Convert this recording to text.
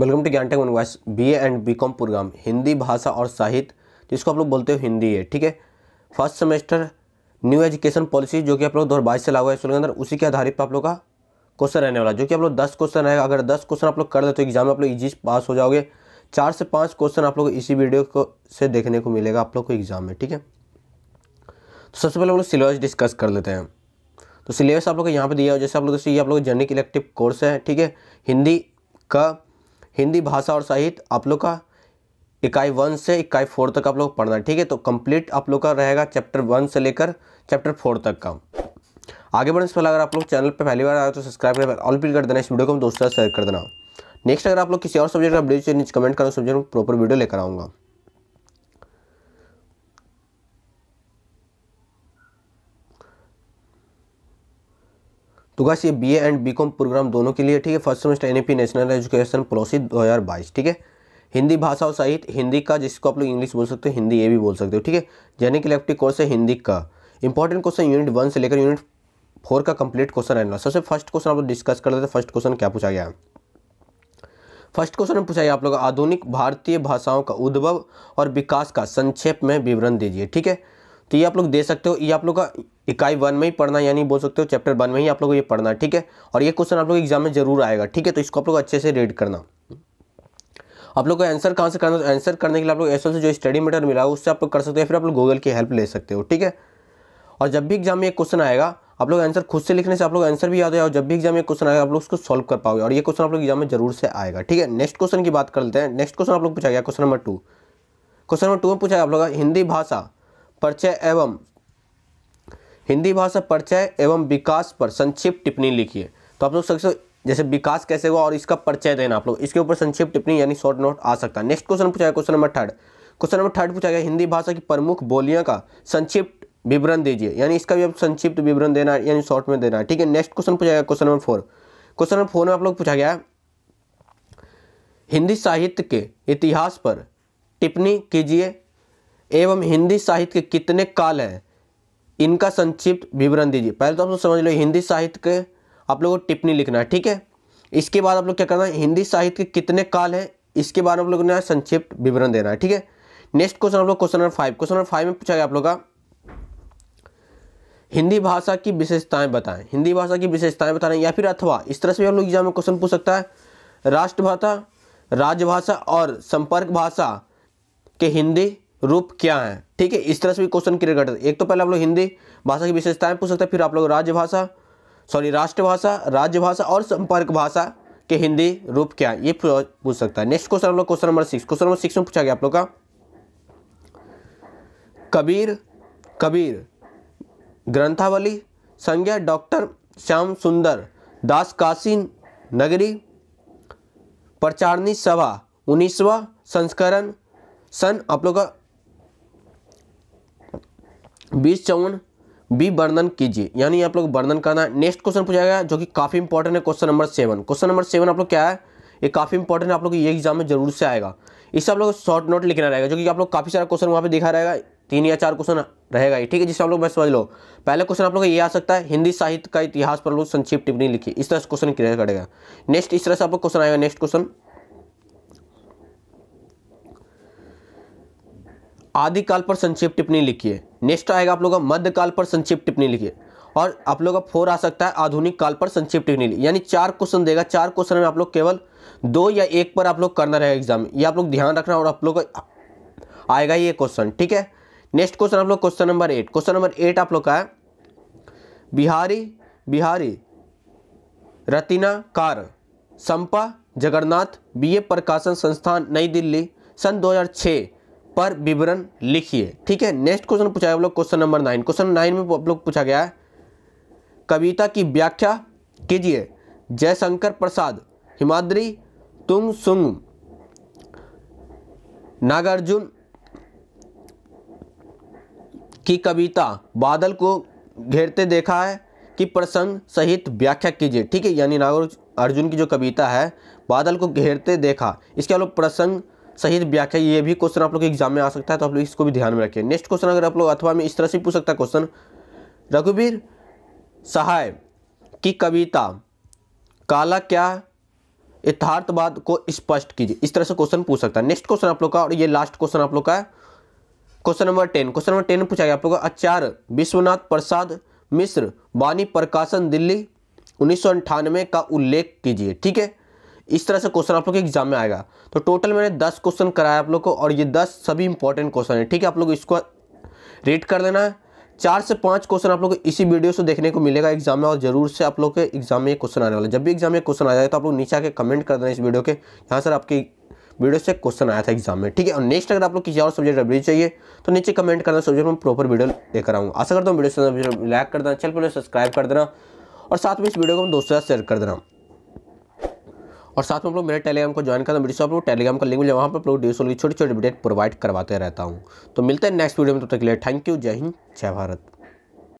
welcome to Gyan tech voice B A and B com program Hindi भाषा और साहित्य जिसको आप लोग बोलते हो हिंदी है ठीक है first semester new education policy जो कि आप लोग दो हज़ार से लागू है इसके अंदर उसी के आधारित पर आप लोग का क्वेश्चन रहने वाला जो कि आप लोग दस क्वेश्चन रहेगा अगर दस क्वेश्चन आप लोग कर दे तो एग्जाम में आप लोग इजी पास हो जाओगे चार से पाँच क्वेश्चन आप लोग इसी वीडियो को से देखने को मिलेगा आप लोग को एग्जाम में ठीक है तो सबसे पहले हम लोग सिलेबस डिस्कस कर लेते हैं तो सिलेबस आप लोग को यहाँ पे दिया जैसे आप लोग जैसे ये आप लोग जर्निक इलेक्टिव कोर्स है ठीक है हिंदी का हिंदी भाषा और साहित्य आप लोग का इकाई वन से इकाई फोर तक आप लोग पढ़ना है ठीक है तो कंप्लीट आप लोग का रहेगा चैप्टर वन से लेकर चैप्टर फोर तक का आगे बढ़ने से पहले अगर आप लोग चैनल पर पहली बार आए तो सब्सक्राइब करें ऑल पिल कर देना इस वीडियो को हम दोस्तों शेयर कर देना नेक्स्ट अगर आप लोग किसी और सब्जेक्ट का वीडियो चाहिए नीचे कमेंट करो सब्जेक्ट में प्रॉपर वीडियो लेकर आऊँगा तो गस ये बीए एंड बीकॉम प्रोग्राम दोनों के लिए ठीक है first semester NEP national education policy 2022 ठीक है हिंदी भाषा और साहित्य हिंदी का जिसको आप लोग इंग्लिश बोल सकते हो हिंदी ये भी बोल सकते हो ठीक है जैनिक इलेक्ट्रिक कोर्स है हिंदी का इंपॉर्टेंट क्वेश्चन यूनिट वन से लेकर यूनिट फोर का कंप्लीट क्वेश्चन रहना सबसे फर्स्ट क्वेश्चन आप लोग डिस्कस कर देते फर्स्ट क्वेश्चन क्या पूछा गया फर्स्ट क्वेश्चन में पूछा गया आप लोग आधुनिक भारतीय भाषाओं का उद्भव और विकास का संक्षेप में विवरण दीजिए ठीक है तो ये आप लोग दे सकते हो ये आप लोग का इकाई वन में ही पढ़ना यानी बोल सकते हो चैप्टर वन में ही आप लोग को ये पढ़ना ठीक है और ये क्वेश्चन आप लोग एग्जाम में जरूर आएगा ठीक है तो इसको आप लोग अच्छे से रीड करना आप लोग को आंसर कहाँ से करना आंसर करने के लिए आप लोग ऐसा से जो स्टडी मेटर मिला है उससे आप लोग कर सकते हो फिर आप लोग गूगल की हेल्प ले सकते हो ठीक है और जब भी एग्जाम में एक क्वेश्चन आएगा आप लोग आंसर खुद से लिखने से आप लोग आंसर भी याद है और जब भी एग्जाम में क्वेश्चन आएगा आप लोग उसको सॉल्व कर पाओगे और ये क्वेश्चन आप लोग एग्जाम में जरूर से आएगा ठीक है नेक्स्ट क्वेश्चन की बात कर लेते हैं नेक्स्ट क्वेश्चन आप लोग पूछा गया question number two question number two में पूछा आप लोग हिंदी भाषा परिचय एवं हिंदी भाषा परिचय एवं विकास पर संक्षिप्त टिप्पणी लिखिए तो आप लोग सबसे जैसे विकास कैसे हुआ और इसका परिचय देना आप लोग इसके ऊपर संक्षिप्त टिप्पणी यानी शॉर्ट नोट आ सकता है नेक्स्ट क्वेश्चन पूछा question number third question number third पूछा गया हिंदी भाषा की प्रमुख बोलियां का संक्षिप्त विवरण दीजिए यानी इसका भी आप संक्षिप्त विवरण देना है यानी शॉर्ट में देना है ठीक है नेक्स्ट क्वेश्चन पूछा गया question number four question number four में आप लोग पूछा गया हिंदी साहित्य के इतिहास पर टिप्पणी कीजिए एवं हिंदी साहित्य के कितने काल हैं इनका संक्षिप्त विवरण दीजिए पहले तो आप लोग समझ लो हिंदी साहित्य के आप लोगों को टिप्पणी लिखना है ठीक है इसके बाद आप लोग क्या करना है हिंदी साहित्य के कितने काल हैं इसके बाद आप लोगों ने संक्षिप्त विवरण देना है ठीक है नेक्स्ट क्वेश्चन आप लोग question number five question number five में पूछा गया आप लोग का हिंदी भाषा की विशेषताएं बताएं हिंदी भाषा की विशेषताएं बताएं या फिर अथवा इस तरह से भी हम लोग एग्जाम में क्वेश्चन पूछ सकता है राष्ट्रभाषा राजभाषा और संपर्क भाषा के हिंदी रूप क्या है ठीक है इस तरह से भी क्वेश्चन क्लियर करते एक तो पहले आप लोग हिंदी भाषा की विशेषताएं पूछ सकते हैं फिर आप लोग राज्य भाषा सॉरी राष्ट्रभाषा राज्य भाषा और संपर्क भाषा के हिंदी रूप क्या है ये पूछ सकता है नेक्स्ट क्वेश्चन हम लोग question number six question number six में पूछा गया आप लोग का कबीर कबीर ग्रंथावली संज्ञा डॉक्टर श्याम सुंदर दास काशी नगरी प्रचारणी सभा उन्नीसवा संस्करण सन आप लोग का बीस चौवन बी वर्णन कीजिए यानी आप लोग वर्णन करना है नेक्स्ट क्वेश्चन पूछा गया जो कि काफ़ी इंपॉर्टेंट है question number seven question number seven आप लोग क्या है ये काफ़ी इंपॉर्टेंट है आप लोग ये एग्जाम में जरूर से आएगा इससे आप लोग शॉर्ट नोट लिखना रहेगा जो कि आप लोग काफ़ी सारा क्वेश्चन वहाँ पे दिखा रहेगा तीन या चार क्वेश्चन रहेगा ठीक है जिससे आप लोग मैं समझ लो पहले क्वेश्चन आप लोग ये आ सकता है हिंदी साहित्य का इतिहास पर लोग संक्षिप्त टिप्पणी लिखी इस तरह से क्वेश्चन क्लियर करेगा नेक्स्ट इस तरह से आप लोग क्वेश्चन आएगा नेक्स्ट क्वेश्चन आदिकाल पर संक्षिप्त टिप्पणी लिखिए नेक्स्ट आएगा आप लोग का मध्यकाल पर संक्षिप्त टिप्पणी लिखिए और आप लोग का फोर आ सकता है आधुनिक काल पर संक्षिप्त टिप्पणी लिखिए यानी चार क्वेश्चन देगा चार क्वेश्चन में आप लोग केवल दो या एक पर आप लोग करना रहेगा एग्जाम ये आप लोग ध्यान रखना और आप लोग आएगा ये क्वेश्चन ठीक है नेक्स्ट क्वेश्चन आप लोग question number eight question number eight आप लोग का है बिहारी बिहारी रतिना कार संपा जगन्नाथ बीए प्रकाशन संस्थान नई दिल्ली सन 2006 पर विवरण लिखिए ठीक है नेक्स्ट क्वेश्चन पूछा है आप लोग question number nine question nine में आप लोग पूछा गया है कविता की व्याख्या कीजिए जयशंकर प्रसाद हिमाद्री तुंग सुंग नागार्जुन की कविता बादल को घेरते देखा है कि प्रसंग सहित व्याख्या कीजिए ठीक है यानी नागर अर्जुन की जो कविता है बादल को घेरते देखा इसके आप प्रसंग सही व्याख्या ये भी क्वेश्चन आप लोग के एग्जाम में आ सकता है तो आप लोग इसको भी ध्यान में रखें नेक्स्ट क्वेश्चन अगर आप लोग अथवा में इस तरह से पूछ सकता है क्वेश्चन रघुवीर सहाय की कविता काला क्या यथार्थवाद को स्पष्ट कीजिए इस तरह से क्वेश्चन पूछ सकता है नेक्स्ट क्वेश्चन आप लोग का और ये लास्ट क्वेश्चन आप लोग का है question number ten question number ten पूछा गया आप लोग का आचार्य विश्वनाथ प्रसाद मिश्र वाणी प्रकाशन दिल्ली उन्नीस का उल्लेख कीजिए ठीक है इस तरह से क्वेश्चन आप लोग के एग्जाम में आएगा तो टोटल मैंने दस क्वेश्चन कराया आप लोग को और ये दस सभी इंपॉर्टेंट क्वेश्चन है ठीक है आप लोग इसको रीड कर देना है चार से पाँच क्वेश्चन आप लोग को इसी वीडियो से देखने को मिलेगा एग्जाम में और जरूर से आप लोग के एग्जाम में क्वेश्चन आने वाला जब भी एग्जाम में क्वेश्चन आ जाए तो आप लोग नीचे आके कमेंट कर देना इस वीडियो के यहाँ सर आपकी वीडियो से क्वेश्चन आया था एग्जाम में ठीक है और नेक्स्ट अगर आप लोग किसी और सब्जेक्ट अभी चाहिए तो नीचे कमेंट करना सब्जेक्ट में प्रॉपर वीडियो लेकर आऊँगा आशा करता हूँ वीडियो से लाइक कर देना चैनल पर सब्सक्राइब कर देना और साथ में इस वीडियो को दोस्तों से साथ शेयर कर देना और साथ में आप लोग मेरे टेलीग्राम को ज्वाइन करना मेरे आप लोग टेलीग्राम का लिंक मिले वहाँ पर आप लोग डी की छोटी छोटी अपडेट प्रोवाइड करवाते रहता हूँ तो मिलते हैं नेक्स्ट वीडियो में तब तो तक के लिए थैंक यू जय हिंद जय भारत